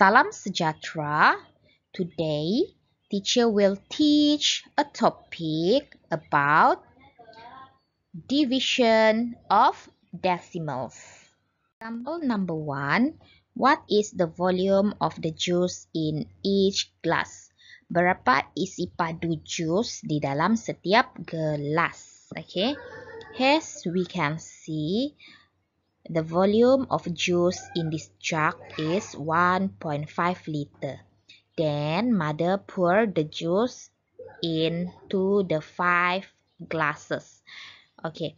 Salam sejahtera. Today, teacher will teach a topic about division of decimals. Example number one, what is the volume of the juice in each glass? Berapa isi padu juice di dalam setiap gelas? Okay, as we can see, The volume of juice in this jug is 1.5 liter. Then mother pour the juice into the five glasses. Okay.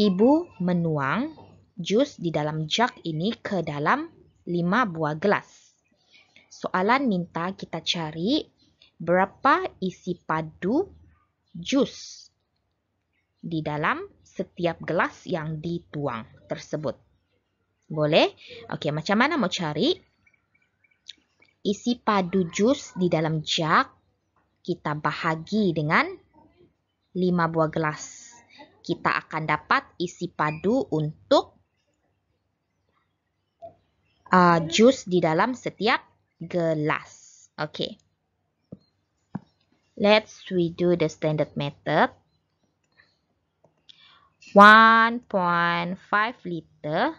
Ibu menuang jus di dalam jug ini ke dalam lima buah gelas. Soalan minta kita cari berapa isi padu jus di dalam setiap gelas yang dituang tersebut. Boleh? Oke, macam mana mau cari? Isi padu jus di dalam jak kita bahagi dengan 5 buah gelas. Kita akan dapat isi padu untuk uh, jus di dalam setiap gelas. Oke. Let's we do the standard method. 1.5 liter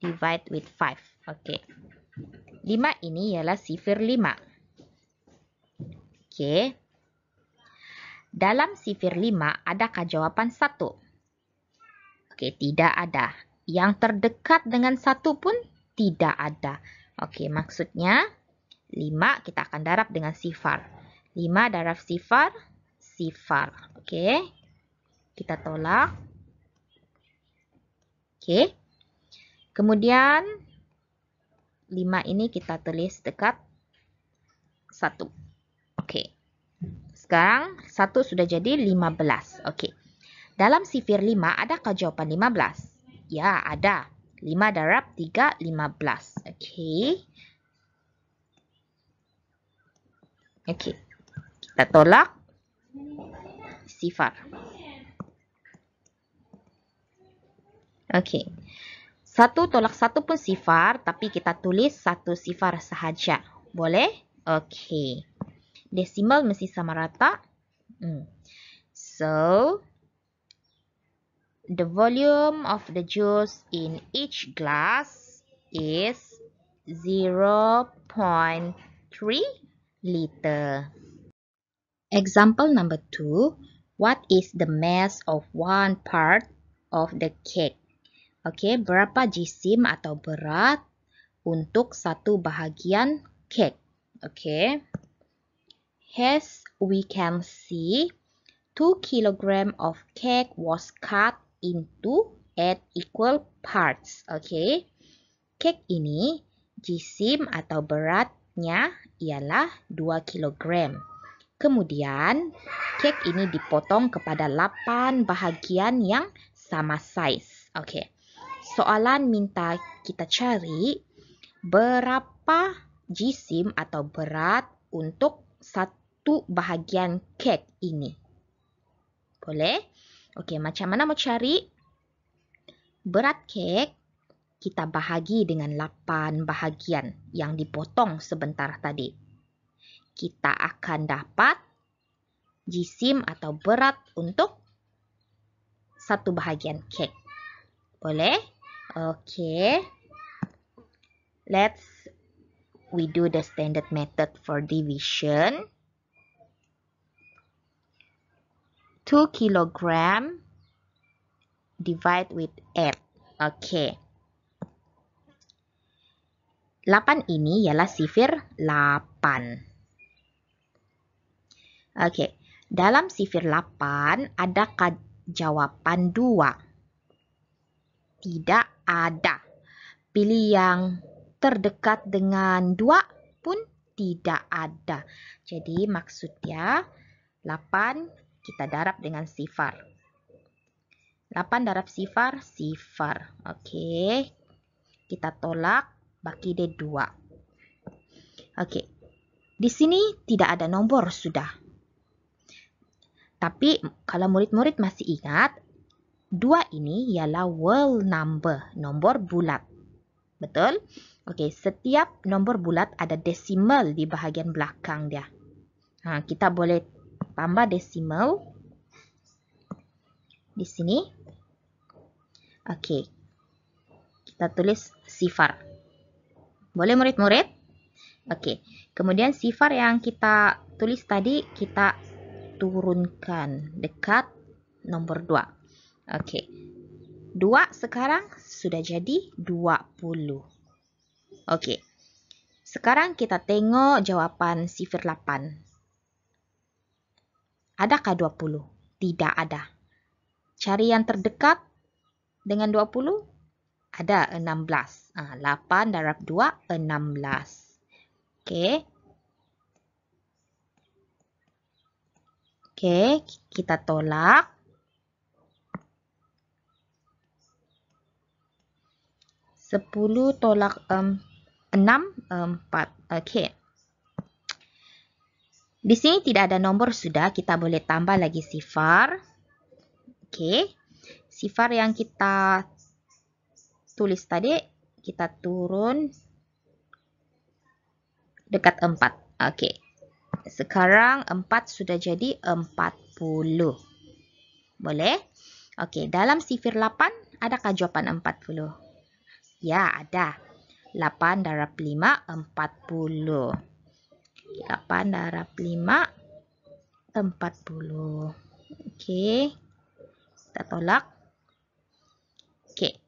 divide with 5. Okey. 5 ini ialah sifir 5. Okey. Dalam sifir 5 adakah jawapan 1? Okey, tidak ada. Yang terdekat dengan 1 pun tidak ada. Okey, maksudnya 5 kita akan darab dengan sifar. 5 darab sifar, sifar. Okey. Kita tolak. Okey. Kemudian 5 ini kita tulis dekat 1. Okey. Sekarang 1 sudah jadi 15. Okey. Dalam sifir 5 adakah jawapan 15? Ya, ada. 5 darab 3 15. Okey. Okey. Kita tolak sifar. Okey. Satu tolak satu pun sifar, tapi kita tulis satu sifar sahaja. Boleh? Okey. Desimal mesti sama rata. Hmm. So, the volume of the juice in each glass is 0.3 liter. Example number two. What is the mass of one part of the cake? Okey, berapa jisim atau berat untuk satu bahagian kek? Okey. As we can see, 2 kilogram of cake was cut into 8 equal parts. Okey. Cake ini jisim atau beratnya ialah 2 kilogram. Kemudian, cake ini dipotong kepada 8 bahagian yang sama size. Okey soalan minta kita cari berapa jisim atau berat untuk satu bahagian kek ini. Boleh? Okey, macam mana mau cari? Berat kek kita bahagi dengan 8 bahagian yang dipotong sebentar tadi. Kita akan dapat jisim atau berat untuk satu bahagian kek. Boleh? Okay. Let's we do the standard method for division. 2 kilogram divide with 8. Okay. 8 ini ialah sifir 8. Okay. Dalam sifir 8 adakah jawapan 2? 2. tidak ada. Pilih yang terdekat dengan dua pun tidak ada. Jadi maksudnya 8 kita darab dengan sifar. 8 darab sifar, sifar. Oke. Kita tolak bagi D2. Oke. Di sini tidak ada nomor sudah. Tapi kalau murid-murid masih ingat, dua ini ialah world number, nombor bulat. Betul? Okey, setiap nombor bulat ada decimal di bahagian belakang dia. Ha, kita boleh tambah decimal di sini. Okey. Kita tulis sifar. Boleh murid-murid? Okey. Kemudian sifar yang kita tulis tadi kita turunkan dekat nombor Okey. Dua sekarang sudah jadi dua puluh. Okey. Sekarang kita tengok jawapan sifir lapan. Adakah dua puluh? Tidak ada. Cari yang terdekat dengan dua puluh? Ada enam belas. Ah, lapan darab dua, enam belas. Okey. Okey, kita tolak. 10 tolak um, 6, um, 4. Okey. Di sini tidak ada nombor sudah. Kita boleh tambah lagi sifar. Okey. Sifar yang kita tulis tadi, kita turun dekat 4. Okey. Sekarang 4 sudah jadi 40. Boleh? Okey. Dalam sifir 8, adakah jawapan 40? Ya, ada. 8 darab 5, 40. 8 darab 5, 40. Okey. Kita tolak. Okey.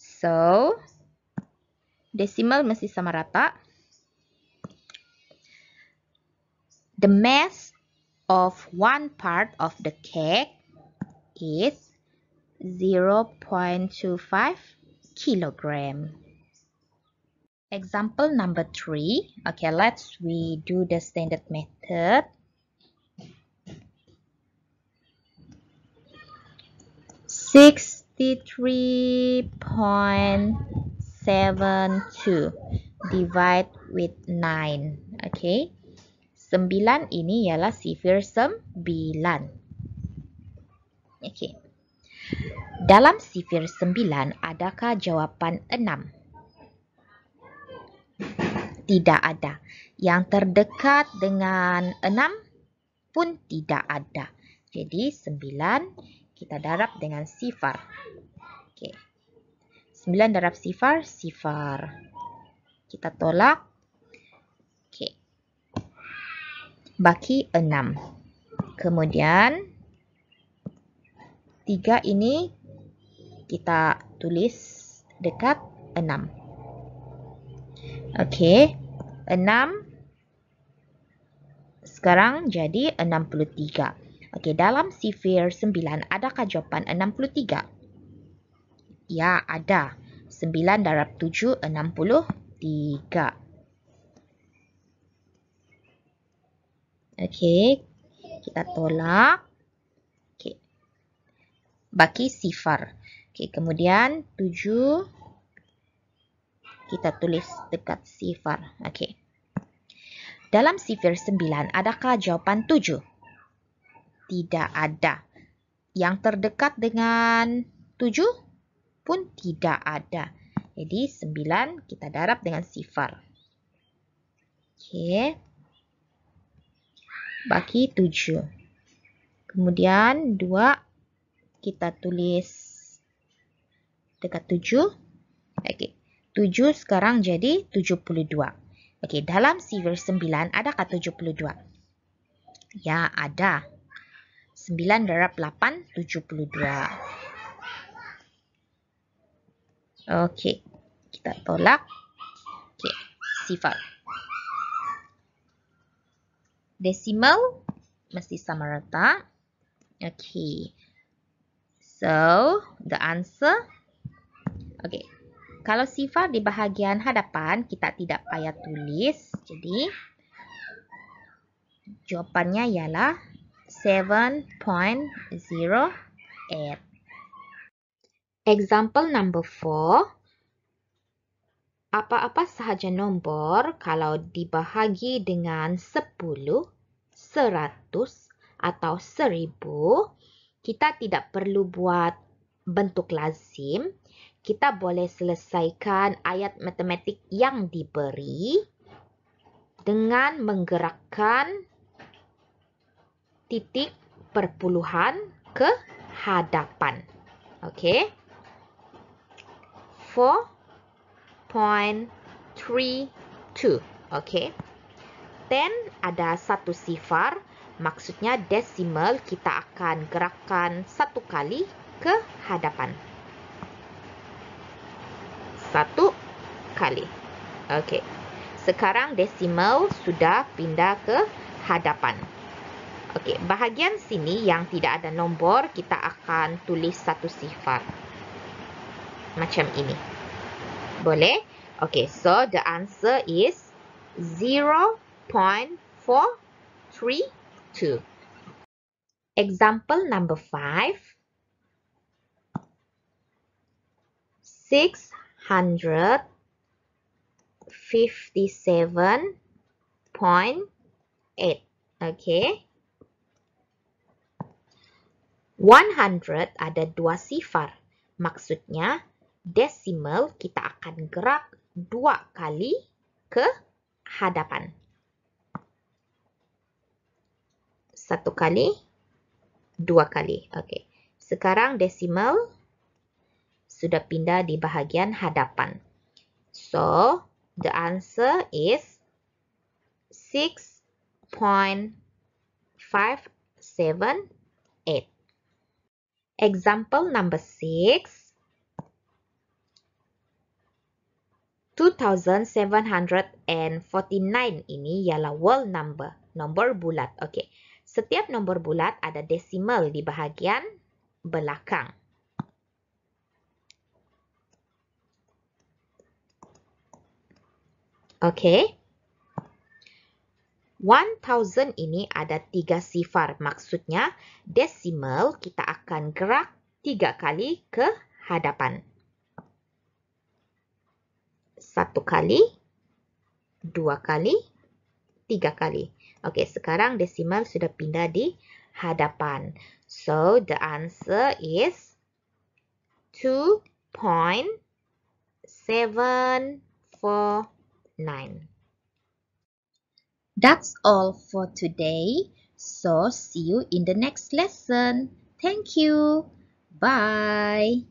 So, decimal mesti sama rata. The mass of one part of the cake is 0.25 kilogram. Example number three. Okay, let's we do the standard method. Sixty-three point seven two divide with nine. Okay, sembilan ini ialah sifir sembilan. Okay, dalam sifir 9, adakah jawapan 6? Tidak ada. Yang terdekat dengan 6 pun tidak ada. Jadi 9 kita darab dengan sifar. Okey. 9 darab sifar, sifar. Kita tolak. Okey. Baki 6. Kemudian 3 ini kita tulis dekat 6. Okey, 6 sekarang jadi 63. Okey, dalam sifir 9 adakah jawapan 63? Ya, ada. 9 darab 7 63. Okey, kita tolak. Okey. Baki sifar. Okey, kemudian 7 kita tulis dekat sifar. Okey. Dalam sifir 9, adakah jawapan 7? Tidak ada. Yang terdekat dengan 7 pun tidak ada. Jadi 9 kita darab dengan sifar. Okey. Baki 7. Kemudian 2 kita tulis dekat 7. Okey. 7 sekarang jadi 72. Okey, dalam series 9 adakah 72? Ya, ada. 9 darab 8, 72. Okey. Kita tolak. Okey. Sifat. Decimal. Mesti sama rata. Okey. So, the answer Okey. Kalau sifar di bahagian hadapan, kita tidak payah tulis. Jadi, jawapannya ialah 7.08. Example number 4. Apa-apa sahaja nombor kalau dibahagi dengan 10, 100 atau 1000, kita tidak perlu buat bentuk lazim kita boleh selesaikan ayat matematik yang diberi dengan menggerakkan titik perpuluhan ke hadapan. Okey. 4.32. Okey. 10 ada satu sifar, maksudnya desimal kita akan gerakkan satu kali ke hadapan. 10.32. 10.32 satu kali. Okey. Sekarang desimal sudah pindah ke hadapan. Okey, bahagian sini yang tidak ada nombor, kita akan tulis satu sifar. Macam ini. Boleh? Okey, so the answer is 0.432. Example number 5 hundred fifty seven point eight. Okay. One hundred ada dua sifar. Maksudnya decimal kita akan gerak dua kali ke hadapan. Satu kali, dua kali. Okay. Sekarang decimal 0.8 sudah pindah di bahagian hadapan. So, the answer is 6.578. Example number 6. 2749 ini ialah world number, nombor bulat. Okey. Setiap nombor bulat ada desimal di bahagian belakang. 2749 Okay. 1000 ini ada tiga sifar. Maksudnya decimal kita akan gerak tiga kali ke hadapan. Satu kali, dua kali, tiga kali. Okay, sekarang decimal sudah pindah di hadapan. So, the answer is 2.74 9. That's all for today. So see you in the next lesson. Thank you. Bye.